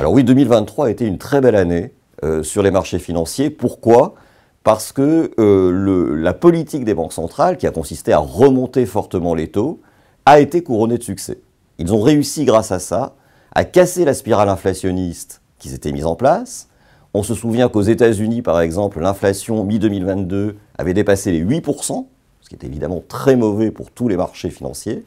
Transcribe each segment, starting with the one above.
Alors oui, 2023 a été une très belle année euh, sur les marchés financiers. Pourquoi Parce que euh, la politique des banques centrales, qui a consisté à remonter fortement les taux, a été couronnée de succès. Ils ont réussi grâce à ça à casser la spirale inflationniste qui s'était mise en place. On se souvient qu'aux États-Unis, par exemple, l'inflation mi-2022 avait dépassé les 8%, ce qui est évidemment très mauvais pour tous les marchés financiers.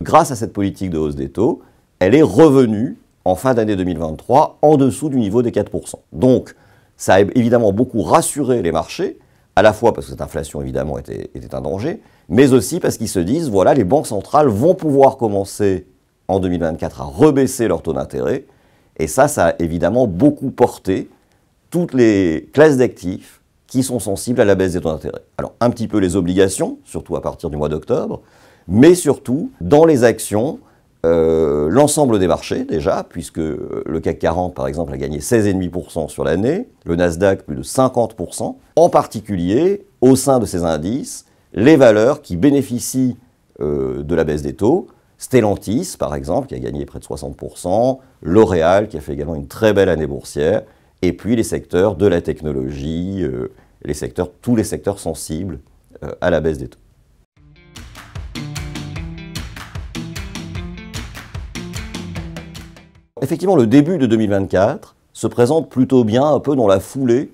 Grâce à cette politique de hausse des taux, elle est revenue en fin d'année 2023 en dessous du niveau des 4%. Donc, ça a évidemment beaucoup rassuré les marchés, à la fois parce que cette inflation évidemment était, un danger, mais aussi parce qu'ils se disent, voilà, les banques centrales vont pouvoir commencer en 2024 à rebaisser leur taux d'intérêt. Et ça, ça a évidemment beaucoup porté toutes les classes d'actifs qui sont sensibles à la baisse des taux d'intérêt. Alors un petit peu les obligations, surtout à partir du mois d'octobre, mais surtout dans les actions euh, l'ensemble des marchés déjà, puisque euh, le CAC 40 par exemple a gagné 16,5% sur l'année, le Nasdaq plus de 50%, en particulier au sein de ces indices, les valeurs qui bénéficient euh, de la baisse des taux, Stellantis par exemple qui a gagné près de 60%, L'Oréal qui a fait également une très belle année boursière, et puis les secteurs de la technologie, les secteurs, tous les secteurs sensibles à la baisse des taux. Effectivement, le début de 2024 se présente plutôt bien, un peu dans la foulée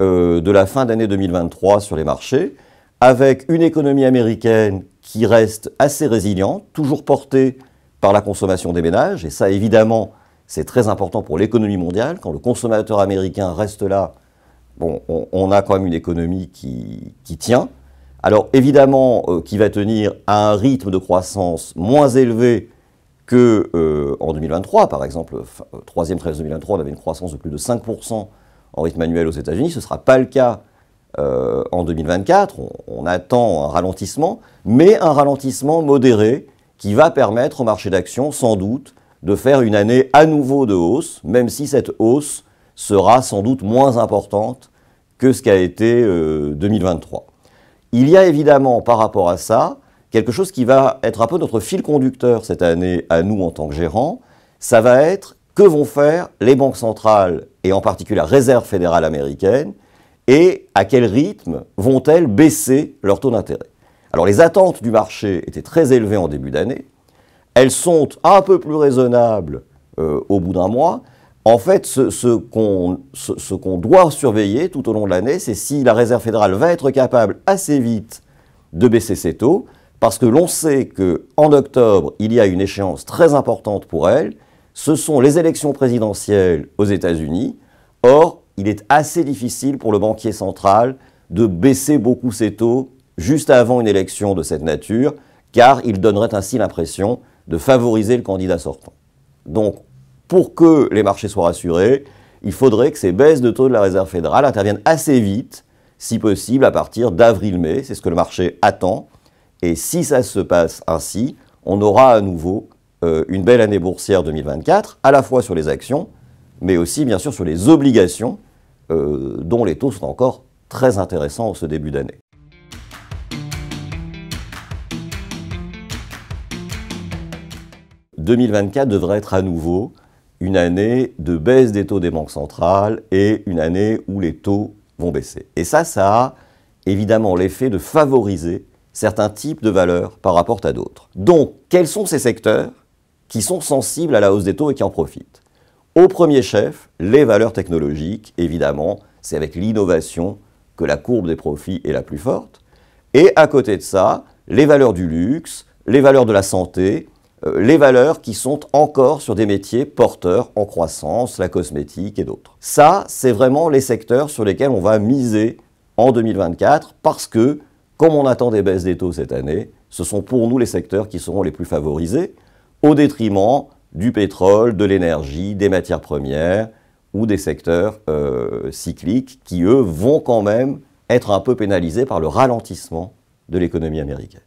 euh, de la fin d'année 2023 sur les marchés, avec une économie américaine qui reste assez résiliente, toujours portée par la consommation des ménages, et ça évidemment, c'est très important pour l'économie mondiale. Quand le consommateur américain reste là, bon, on, a quand même une économie qui, tient. Alors évidemment, euh, qui va tenir à un rythme de croissance moins élevé que euh, en 2023, par exemple, euh, troisième trimestre 2023, on avait une croissance de plus de 5% en rythme annuel aux États-Unis. Ce ne sera pas le cas euh, en 2024. On, attend un ralentissement, mais un ralentissement modéré qui va permettre au marché d'action, sans doute, de faire une année à nouveau de hausse, même si cette hausse sera sans doute moins importante que ce qu'a été 2023. Il y a évidemment par rapport à ça quelque chose qui va être un peu notre fil conducteur cette année à nous en tant que gérants, ça va être que vont faire les banques centrales et en particulier la Réserve fédérale américaine et à quel rythme vont-elles baisser leurs taux d'intérêt. Alors les attentes du marché étaient très élevées en début d'année, elles sont un peu plus raisonnables euh, au bout d'un mois. En fait, ce, qu'on doit surveiller tout au long de l'année, c'est si la Réserve fédérale va être capable assez vite de baisser ses taux parce que l'on sait qu'en octobre, il y a une échéance très importante pour elle, ce sont les élections présidentielles aux États-Unis. Or, il est assez difficile pour le banquier central de baisser beaucoup ses taux juste avant une élection de cette nature, car il donnerait ainsi l'impression de favoriser le candidat sortant. Donc, pour que les marchés soient rassurés, il faudrait que ces baisses de taux de la Réserve fédérale interviennent assez vite, si possible à partir d'avril-mai, c'est ce que le marché attend, et si ça se passe ainsi, on aura à nouveau euh, une belle année boursière 2024, à la fois sur les actions, mais aussi bien sûr sur les obligations, euh, dont les taux sont encore très intéressants en ce début d'année. « 2024 devrait être à nouveau une année de baisse des taux des banques centrales et une année où les taux vont baisser. Et ça, ça a évidemment l'effet de favoriser certains types de valeurs par rapport à d'autres. Donc, quels sont ces secteurs qui sont sensibles à la hausse des taux et qui en profitent Au premier chef, les valeurs technologiques, évidemment, c'est avec l'innovation que la courbe des profits est la plus forte. Et à côté de ça, les valeurs du luxe, les valeurs de la santé, euh, les valeurs qui sont encore sur des métiers porteurs en croissance, la cosmétique et d'autres. Ça, c'est vraiment les secteurs sur lesquels on va miser en 2024 parce que comme on attend des baisses des taux cette année, ce sont pour nous les secteurs qui seront les plus favorisés, au détriment du pétrole, de l'énergie, des matières premières ou des secteurs euh, cycliques qui, eux, vont quand même être un peu pénalisés par le ralentissement de l'économie américaine.